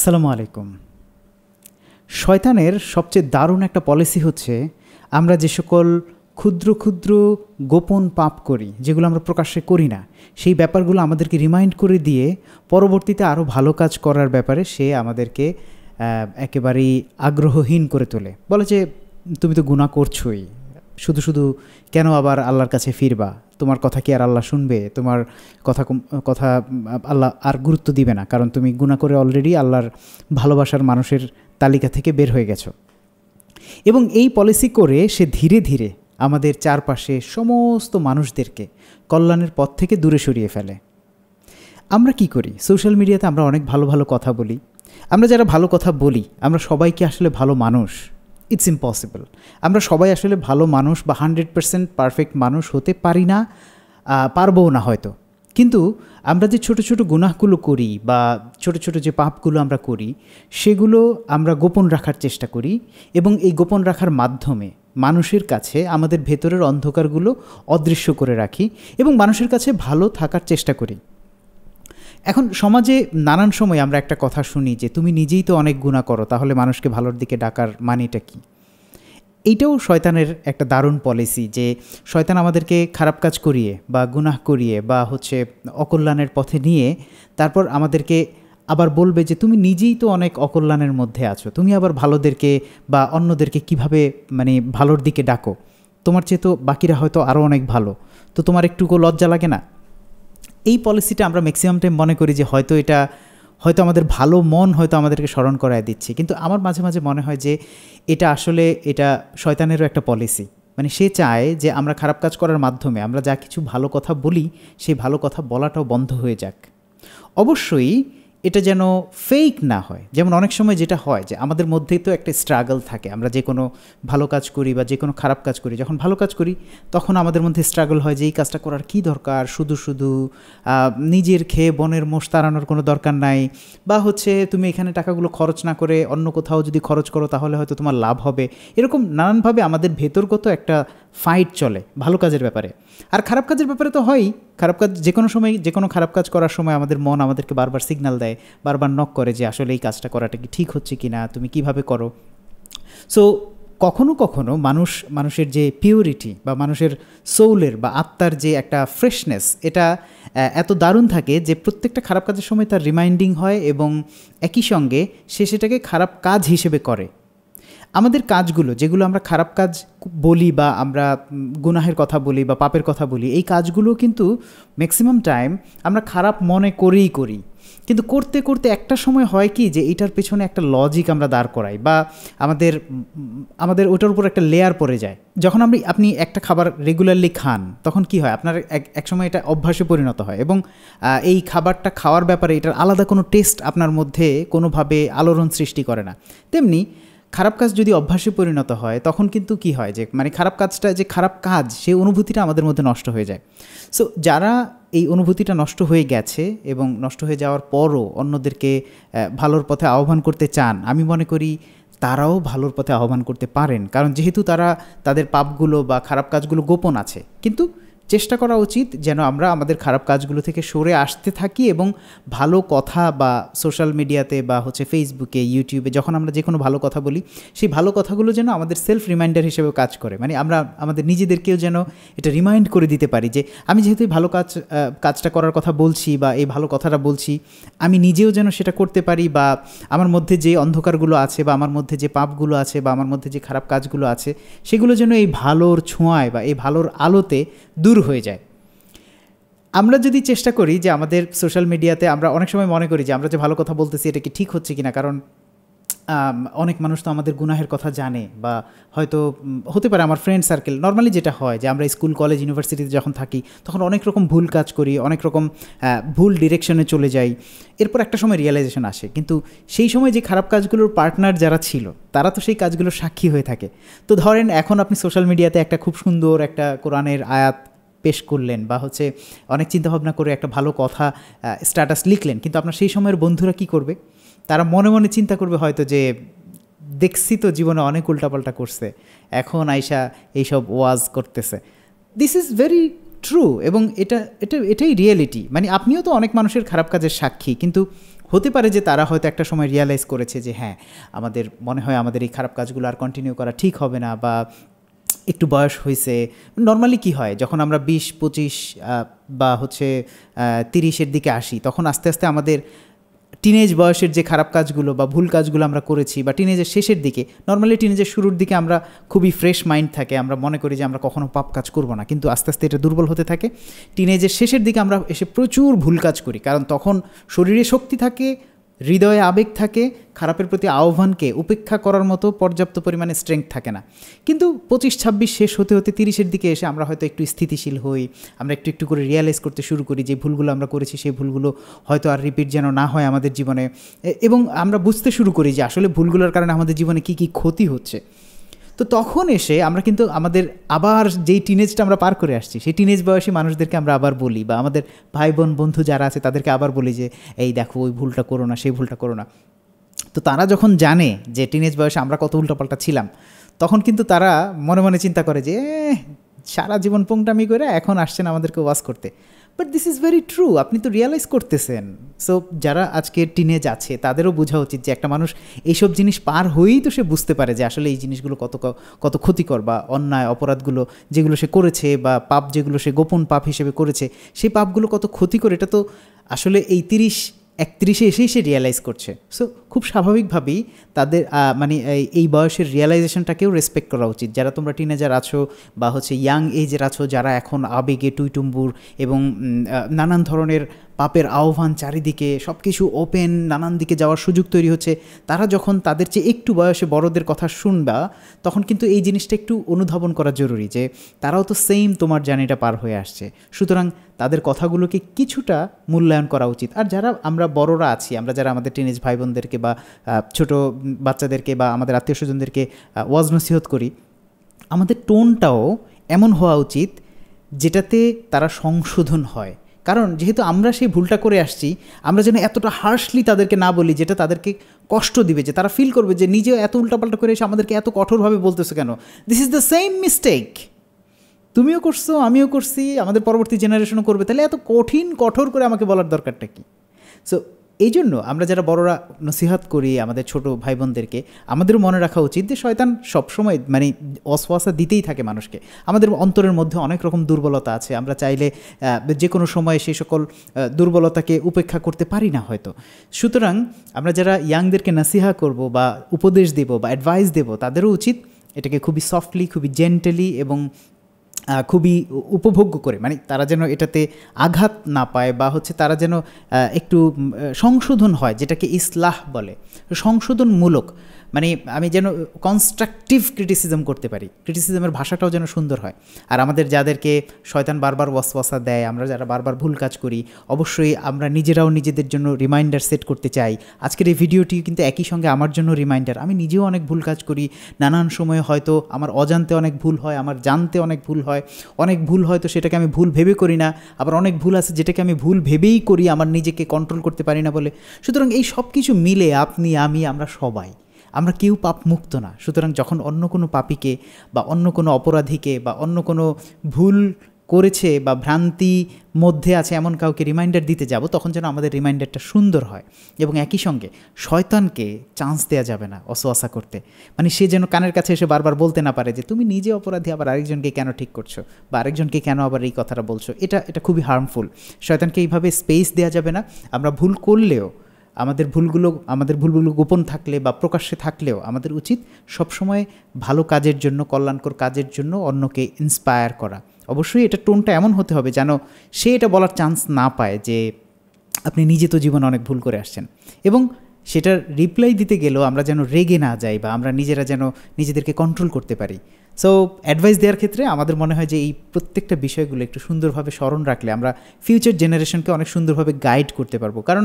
আসসালামু আলাইকুম শয়তানের সবচেয়ে দারুণ একটা পলিসি হচ্ছে আমরা যে সকল ক্ষুদ্র ক্ষুদ্র গোপন পাপ করি যেগুলো আমরা প্রকাশ্যে করি না সেই ব্যাপারগুলো আমাদেরকে রিমাইন্ড করে দিয়ে পরবর্তীতে আরও ভালো কাজ করার ব্যাপারে সে আমাদেরকে একেবারেই আগ্রহহীন করে তোলে বলে যে তুমি তো গুণা করছোই শুধু শুধু কেন আবার আল্লাহর কাছে ফিরবা তোমার কথা কি আর আল্লাহ শুনবে তোমার কথা কথা আল্লাহ আর গুরুত্ব দিবে না কারণ তুমি গুণা করে অলরেডি আল্লাহর ভালোবাসার মানুষের তালিকা থেকে বের হয়ে গেছো এবং এই পলিসি করে সে ধীরে ধীরে আমাদের চারপাশে সমস্ত মানুষদেরকে কল্যাণের পথ থেকে দূরে সরিয়ে ফেলে আমরা কি করি সোশ্যাল মিডিয়াতে আমরা অনেক ভালো ভালো কথা বলি আমরা যারা ভালো কথা বলি আমরা সবাইকে আসলে ভালো মানুষ ইটস ইম্পসিবল আমরা সবাই আসলে ভালো মানুষ বা হান্ড্রেড পারসেন্ট পারফেক্ট মানুষ হতে পারি না পারবও না হয়তো কিন্তু আমরা যে ছোট ছোট গুনাহগুলো করি বা ছোট ছোট যে পাপগুলো আমরা করি সেগুলো আমরা গোপন রাখার চেষ্টা করি এবং এই গোপন রাখার মাধ্যমে মানুষের কাছে আমাদের ভেতরের অন্ধকারগুলো অদৃশ্য করে রাখি এবং মানুষের কাছে ভালো থাকার চেষ্টা করি এখন সমাজে নানান সময় আমরা একটা কথা শুনি যে তুমি নিজেই তো অনেক গুণা করো তাহলে মানুষকে ভালোর দিকে ডাকার মানেটা কী এইটাও শয়তানের একটা দারুণ পলিসি যে শয়তান আমাদেরকে খারাপ কাজ করিয়ে বা গুনাহ করিয়ে বা হচ্ছে অকল্যাণের পথে নিয়ে তারপর আমাদেরকে আবার বলবে যে তুমি নিজেই তো অনেক অকল্যাণের মধ্যে আছো তুমি আবার ভালোদেরকে বা অন্যদেরকে কিভাবে মানে ভালোর দিকে ডাকো তোমার চেয়ে তো বাকিরা হয়তো আরও অনেক ভালো তো তোমার একটুকু লজ্জা লাগে না এই পলিসিটা আমরা ম্যাক্সিমাম টাইম মনে করি যে হয়তো এটা হয়তো আমাদের ভালো মন হয়তো আমাদেরকে স্মরণ করায় দিচ্ছে কিন্তু আমার মাঝে মাঝে মনে হয় যে এটা আসলে এটা শয়তানেরও একটা পলিসি মানে সে চায় যে আমরা খারাপ কাজ করার মাধ্যমে আমরা যা কিছু ভালো কথা বলি সেই ভালো কথা বলাটাও বন্ধ হয়ে যাক অবশ্যই এটা যেন ফেক না হয় যেমন অনেক সময় যেটা হয় যে আমাদের মধ্যেই তো একটা স্ট্রাগল থাকে আমরা যে কোনো ভালো কাজ করি বা যে কোনো খারাপ কাজ করি যখন ভালো কাজ করি তখন আমাদের মধ্যে স্ট্রাগল হয় যে এই কাজটা করার কি দরকার শুধু শুধু নিজের খেয়ে বনের মোষ তাড়ানোর কোনো দরকার নাই বা হচ্ছে তুমি এখানে টাকাগুলো খরচ না করে অন্য কোথাও যদি খরচ করো তাহলে হয়তো তোমার লাভ হবে এরকম নানানভাবে আমাদের ভেতরগত একটা ফাইট চলে ভালো কাজের ব্যাপারে আর খারাপ কাজের ব্যাপারে তো হয়ই খারাপ কাজ যে কোনো সময় যে কোনো খারাপ কাজ করার সময় আমাদের মন আমাদেরকে বারবার সিগনাল দেয় বারবার নক করে যে আসলে এই কাজটা করাটা কি ঠিক হচ্ছে কি না তুমি কিভাবে করো সো কখনো কখনো মানুষ মানুষের যে পিউরিটি বা মানুষের সোলের বা আত্মার যে একটা ফ্রেশনেস এটা এত দারুণ থাকে যে প্রত্যেকটা খারাপ কাজের সময় তার রিমাইন্ডিং হয় এবং একই সঙ্গে সে সেটাকে খারাপ কাজ হিসেবে করে আমাদের কাজগুলো যেগুলো আমরা খারাপ কাজ বলি বা আমরা গুনাহের কথা বলি বা পাপের কথা বলি এই কাজগুলো কিন্তু ম্যাক্সিমাম টাইম আমরা খারাপ মনে করেই করি কিন্তু করতে করতে একটা সময় হয় কি যে এটার পেছনে একটা লজিক আমরা দাঁড় করাই বা আমাদের আমাদের ওটার উপর একটা লেয়ার পড়ে যায় যখন আমি আপনি একটা খাবার রেগুলারলি খান তখন কি হয় আপনার এক এক সময় এটা অভ্যাসে পরিণত হয় এবং এই খাবারটা খাওয়ার ব্যাপারে এটার আলাদা কোনো টেস্ট আপনার মধ্যে কোনোভাবে আলোড়ন সৃষ্টি করে না তেমনি খারাপ কাজ যদি অভ্যাসে পরিণত হয় তখন কিন্তু কি হয় যে মানে খারাপ কাজটা যে খারাপ কাজ সেই অনুভূতিটা আমাদের মধ্যে নষ্ট হয়ে যায় সো যারা এই অনুভূতিটা নষ্ট হয়ে গেছে এবং নষ্ট হয়ে যাওয়ার পরও অন্যদেরকে ভালোর পথে আহ্বান করতে চান আমি মনে করি তারাও ভালোর পথে আহ্বান করতে পারেন কারণ যেহেতু তারা তাদের পাপগুলো বা খারাপ কাজগুলো গোপন আছে কিন্তু চেষ্টা করা উচিত যেন আমরা আমাদের খারাপ কাজগুলো থেকে সরে আসতে থাকি এবং ভালো কথা বা সোশ্যাল মিডিয়াতে বা হচ্ছে ফেসবুকে ইউটিউবে যখন আমরা যে কোনো ভালো কথা বলি সেই ভালো কথাগুলো যেন আমাদের সেলফ রিমাইন্ডার হিসেবে কাজ করে মানে আমরা আমাদের নিজেদেরকেও যেন এটা রিমাইন্ড করে দিতে পারি যে আমি যেহেতু ভালো কাজ কাজটা করার কথা বলছি বা এই ভালো কথাটা বলছি আমি নিজেও যেন সেটা করতে পারি বা আমার মধ্যে যে অন্ধকারগুলো আছে বা আমার মধ্যে যে পাপগুলো আছে বা আমার মধ্যে যে খারাপ কাজগুলো আছে সেগুলো যেন এই ভালোর ছোঁয়ায় বা এই ভালোর আলোতে দূর শুরু হয়ে যায় আমরা যদি চেষ্টা করি যে আমাদের সোশ্যাল মিডিয়াতে আমরা অনেক সময় মনে করি যে আমরা যে ভালো কথা বলতেছি এটা কি ঠিক হচ্ছে কিনা কারণ অনেক মানুষ তো আমাদের গুনাহের কথা জানে বা হয়তো হতে পারে আমার ফ্রেন্ড সার্কেল নর্মালি যেটা হয় যে আমরা স্কুল কলেজ ইউনিভার্সিটিতে যখন থাকি তখন অনেক রকম ভুল কাজ করি অনেক রকম ভুল ডিরেকশনে চলে যাই এরপর একটা সময় রিয়েলাইজেশন আসে কিন্তু সেই সময় যে খারাপ কাজগুলোর পার্টনার যারা ছিল তারা তো সেই কাজগুলোর সাক্ষী হয়ে থাকে তো ধরেন এখন আপনি সোশ্যাল মিডিয়াতে একটা খুব সুন্দর একটা কোরআনের আয়াত পেশ করলেন বা হচ্ছে অনেক চিন্তাভাবনা করে একটা ভালো কথা স্ট্যাটাস লিখলেন কিন্তু আপনার সেই সময়ের বন্ধুরা কি করবে তারা মনে মনে চিন্তা করবে হয়তো যে দেখছি তো জীবনে অনেক উল্টাপাল্টা করছে এখন আইসা এইসব ওয়াজ করতেছে দিস ইজ ভেরি ট্রু এবং এটা এটা এটাই রিয়েলিটি মানে আপনিও তো অনেক মানুষের খারাপ কাজের সাক্ষী কিন্তু হতে পারে যে তারা হয়তো একটা সময় রিয়ালাইজ করেছে যে হ্যাঁ আমাদের মনে হয় আমাদের এই খারাপ কাজগুলো আর কন্টিনিউ করা ঠিক হবে না বা একটু বয়স হয়েছে নর্মালি কি হয় যখন আমরা বিশ পঁচিশ বা হচ্ছে তিরিশের দিকে আসি তখন আস্তে আস্তে আমাদের টিনেজ বয়সের যে খারাপ কাজগুলো বা ভুল কাজগুলো আমরা করেছি বা টিনেজের শেষের দিকে নর্মালি টিনেজের শুরুর দিকে আমরা খুবই ফ্রেশ মাইন্ড থাকে আমরা মনে করি যে আমরা কখনো পাপ কাজ করব না কিন্তু আস্তে আস্তে এটা দুর্বল হতে থাকে টিনেজের শেষের দিকে আমরা এসে প্রচুর ভুল কাজ করি কারণ তখন শরীরে শক্তি থাকে হৃদয়ে আবেগ থাকে খারাপের প্রতি আহ্বানকে উপেক্ষা করার মতো পর্যাপ্ত পরিমাণে স্ট্রেংথ থাকে না কিন্তু পঁচিশ ছাব্বিশ শেষ হতে হতে তিরিশের দিকে এসে আমরা হয়তো একটু স্থিতিশীল হই আমরা একটু একটু করে রিয়ালাইজ করতে শুরু করি যে ভুলগুলো আমরা করেছি সেই ভুলগুলো হয়তো আর রিপিট যেন না হয় আমাদের জীবনে এবং আমরা বুঝতে শুরু করি যে আসলে ভুলগুলোর কারণে আমাদের জীবনে কী কী ক্ষতি হচ্ছে তো তখন এসে আমরা কিন্তু আমাদের আবার যেই টিনেজটা আমরা পার করে আসছি সেই টিনেজ বয়সী মানুষদেরকে আমরা আবার বলি বা আমাদের ভাই বোন বন্ধু যারা আছে তাদেরকে আবার বলি যে এই দেখো ওই ভুলটা করো না সেই ভুলটা করো না তো তারা যখন জানে যে টিনেজ বয়সে আমরা কত উল্টাপাল্টা ছিলাম তখন কিন্তু তারা মনে মনে চিন্তা করে যে সারা জীবন পোংটামি করে এখন আসছেন আমাদেরকে ওয়াজ করতে but this is very true আপনি তো রিয়ালাইজ করতেছেন সো যারা আজকে টিনেজ আছে তাদেরও বোঝা উচিত যে একটা মানুষ এইসব জিনিস পার হয়েই তো সে বুঝতে পারে যে আসলে এই জিনিসগুলো কত কত ক্ষতিকর বা অন্যায় অপরাধগুলো যেগুলো সে করেছে বা পাপ যেগুলো সে গোপন পাপ হিসেবে করেছে সেই পাপগুলো কত ক্ষতিকর এটা তো আসলে এই তিরিশ একত্রিশে এসেই সে রিয়েলাইজ করছে সো খুব স্বাভাবিকভাবেই তাদের মানে এই বয়সের রিয়েলাইজেশনটাকেও রেসপেক্ট করা উচিত যারা তোমরা টিনেজার আছো বা হচ্ছে ইয়াং এজের আছো যারা এখন আবেগে টুইটুম্বুর এবং নানান ধরনের পাপের আহ্বান চারিদিকে সব কিছু ওপেন নানান দিকে যাওয়ার সুযোগ তৈরি হচ্ছে তারা যখন তাদের চেয়ে একটু বয়সে বড়দের কথা শুনবা তখন কিন্তু এই জিনিসটা একটু অনুধাবন করা জরুরি যে তারাও তো সেম তোমার জার্নিটা পার হয়ে আসছে সুতরাং তাদের কথাগুলোকে কিছুটা মূল্যায়ন করা উচিত আর যারা আমরা বড়রা আছি আমরা যারা আমাদের টিনেজ ভাই বোনদেরকে বা ছোট বাচ্চাদেরকে বা আমাদের আত্মীয় স্বজনদেরকে ওয়াজ নসিহত করি আমাদের টোনটাও এমন হওয়া উচিত যেটাতে তারা সংশোধন হয় কারণ যেহেতু আমরা সেই ভুলটা করে আসছি আমরা যেন এতটা হার্শলি তাদেরকে না বলি যেটা তাদেরকে কষ্ট দিবে যে তারা ফিল করবে যে নিজে এত উল্টাপাল্টা করে এসে আমাদেরকে এত কঠোরভাবে বলতেছো কেন this is the same mistake তুমিও করছো আমিও করছি আমাদের পরবর্তী জেনারেশনও করবে তাহলে এত কঠিন কঠোর করে আমাকে বলার দরকারটা কি সো এই জন্য আমরা যারা বড়রা নসিহাত করি আমাদের ছোট ভাই বোনদেরকে আমাদেরও মনে রাখা উচিত যে শয়তান সবসময় মানে অসওয়াসা দিতেই থাকে মানুষকে আমাদের অন্তরের মধ্যে অনেক রকম দুর্বলতা আছে আমরা চাইলে যে কোনো সময়ে সেই সকল দুর্বলতাকে উপেক্ষা করতে পারি না হয়তো সুতরাং আমরা যারা ইয়াংদেরকে নাসিহা করব বা উপদেশ দেব বা অ্যাডভাইস দেব তাদেরও উচিত এটাকে খুবই সফটলি খুবই জেন্টালি এবং খুবই উপভোগ্য করে মানে তারা যেন এটাতে আঘাত না পায় বা হচ্ছে তারা যেন একটু সংশোধন হয় যেটাকে ইসলাহ বলে সংশোধনমূলক মানে আমি যেন কনস্ট্রাকটিভ ক্রিটিসিজম করতে পারি ক্রিটিসিজমের ভাষাটাও যেন সুন্দর হয় আর আমাদের যাদেরকে শয়তান বারবার ওয়াসওয়াসা দেয় আমরা যারা বারবার ভুল কাজ করি অবশ্যই আমরা নিজেরাও নিজেদের জন্য রিমাইন্ডার সেট করতে চাই আজকের এই ভিডিওটি কিন্তু একই সঙ্গে আমার জন্য রিমাইন্ডার আমি নিজেও অনেক ভুল কাজ করি নানান সময়ে হয়তো আমার অজান্তে অনেক ভুল হয় আমার জানতে অনেক ভুল হয় অনেক ভুল হয়তো সেটাকে আমি ভুল ভেবে করি না আবার অনেক ভুল আছে যেটাকে আমি ভুল ভেবেই করি আমার নিজেকে কন্ট্রোল করতে পারি না বলে সুতরাং এই সব কিছু মিলে আপনি আমি আমরা সবাই আমরা কেউ পাপ মুক্ত না সুতরাং যখন অন্য কোনো পাপিকে বা অন্য কোনো অপরাধীকে বা অন্য কোনো ভুল করেছে বা ভ্রান্তি মধ্যে আছে এমন কাউকে রিমাইন্ডার দিতে যাব তখন যেন আমাদের রিমাইন্ডারটা সুন্দর হয় এবং একই সঙ্গে শয়তানকে চান্স দেওয়া যাবে না অসোয়াশা করতে মানে সে যেন কানের কাছে এসে বারবার বলতে না পারে যে তুমি নিজে অপরাধী আবার আরেকজনকে কেন ঠিক করছো বা আরেকজনকে কেন আবার এই কথাটা বলছো এটা এটা খুবই হার্মফুল শয়তানকে এইভাবে স্পেস দেওয়া যাবে না আমরা ভুল করলেও আমাদের ভুলগুলো আমাদের ভুলগুলো গোপন থাকলে বা প্রকাশ্যে থাকলেও আমাদের উচিত সবসময় ভালো কাজের জন্য কল্যাণকর কাজের জন্য অন্যকে ইন্সপায়ার করা অবশ্যই এটা টোনটা এমন হতে হবে যেন সে এটা বলার চান্স না পায় যে আপনি নিজে তো জীবনে অনেক ভুল করে আসছেন এবং সেটার রিপ্লাই দিতে গেলেও আমরা যেন রেগে না যাই বা আমরা নিজেরা যেন নিজেদেরকে কন্ট্রোল করতে পারি সো অ্যাডভাইস দেওয়ার ক্ষেত্রে আমাদের মনে হয় যে এই প্রত্যেকটা বিষয়গুলো একটু সুন্দরভাবে স্মরণ রাখলে আমরা ফিউচার জেনারেশনকে অনেক সুন্দরভাবে গাইড করতে পারবো কারণ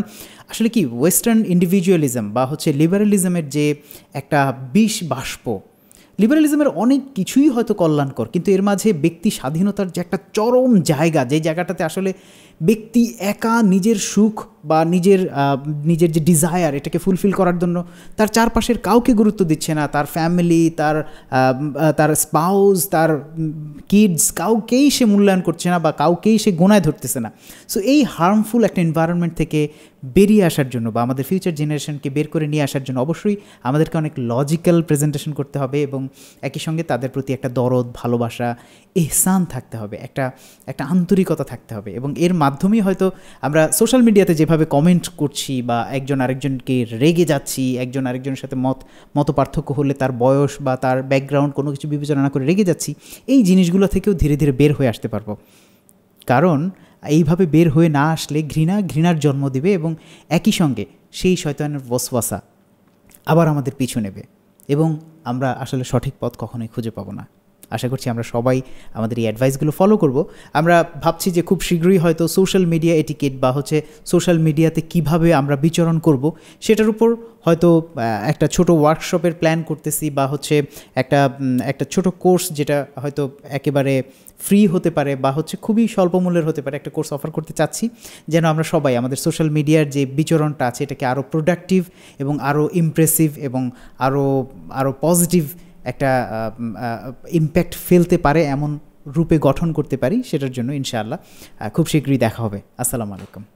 আসলে কি ওয়েস্টার্ন ইন্ডিভিজুয়ালিজম বা হচ্ছে লিবারালিজমের যে একটা বিষ বাষ্প লিবারালিজমের অনেক কিছুই হয়তো কল্যাণকর কিন্তু এর মাঝে ব্যক্তি স্বাধীনতার যে একটা চরম জায়গা যে জায়গাটাতে আসলে ব্যক্তি একা নিজের সুখ বা নিজের নিজের যে ডিজায়ার এটাকে ফুলফিল করার জন্য তার চারপাশের কাউকে গুরুত্ব দিচ্ছে না তার ফ্যামিলি তার তার স্পাউস তার কিডস কাউকেই সে মূল্যায়ন করছে না বা কাউকেই সে গোনায় ধরতেছে না সো এই হার্মফুল একটা এনভায়রনমেন্ট থেকে বেরিয়ে আসার জন্য বা আমাদের ফিউচার জেনারেশনকে বের করে নিয়ে আসার জন্য অবশ্যই আমাদেরকে অনেক লজিক্যাল প্রেজেন্টেশন করতে হবে এবং একই সঙ্গে তাদের প্রতি একটা দরদ ভালোবাসা এহসান থাকতে হবে একটা একটা আন্তরিকতা থাকতে হবে এবং এর মাধ্যমেই হয়তো আমরা সোশ্যাল মিডিয়াতে যেভাবে কমেন্ট করছি বা একজন আরেকজনকে রেগে যাচ্ছি একজন আরেকজনের সাথে মত মত পার্থক্য হলে তার বয়স বা তার ব্যাকগ্রাউন্ড কোনো কিছু বিবেচনা না করে রেগে যাচ্ছি এই জিনিসগুলো থেকেও ধীরে ধীরে বের হয়ে আসতে পারবো কারণ এইভাবে বের হয়ে না আসলে ঘৃণা ঘৃণার জন্ম দেবে এবং একই সঙ্গে সেই শয়তানের বসবাসা আবার আমাদের পিছু নেবে এবং আমরা আসলে সঠিক পথ কখনোই খুঁজে পাবো না আশা করছি আমরা সবাই আমাদের এই অ্যাডভাইসগুলো ফলো করব আমরা ভাবছি যে খুব শীঘ্রই হয়তো সোশ্যাল মিডিয়া এটিকেট বা হচ্ছে সোশ্যাল মিডিয়াতে কিভাবে আমরা বিচরণ করব সেটার উপর হয়তো একটা ছোট ওয়ার্কশপের প্ল্যান করতেছি বা হচ্ছে একটা একটা ছোট কোর্স যেটা হয়তো একেবারে ফ্রি হতে পারে বা হচ্ছে খুবই স্বল্প মূল্যের হতে পারে একটা কোর্স অফার করতে চাচ্ছি যেন আমরা সবাই আমাদের সোশ্যাল মিডিয়ার যে বিচরণটা আছে এটাকে আরও প্রোডাক্টিভ এবং আরও ইমপ্রেসিভ এবং আরও আরও পজিটিভ একটা ইম্প্যাক্ট ফেলতে পারে এমন রূপে গঠন করতে পারি সেটার জন্য ইনশাআল্লাহ খুব শীঘ্রই দেখা হবে আসসালামু আলাইকুম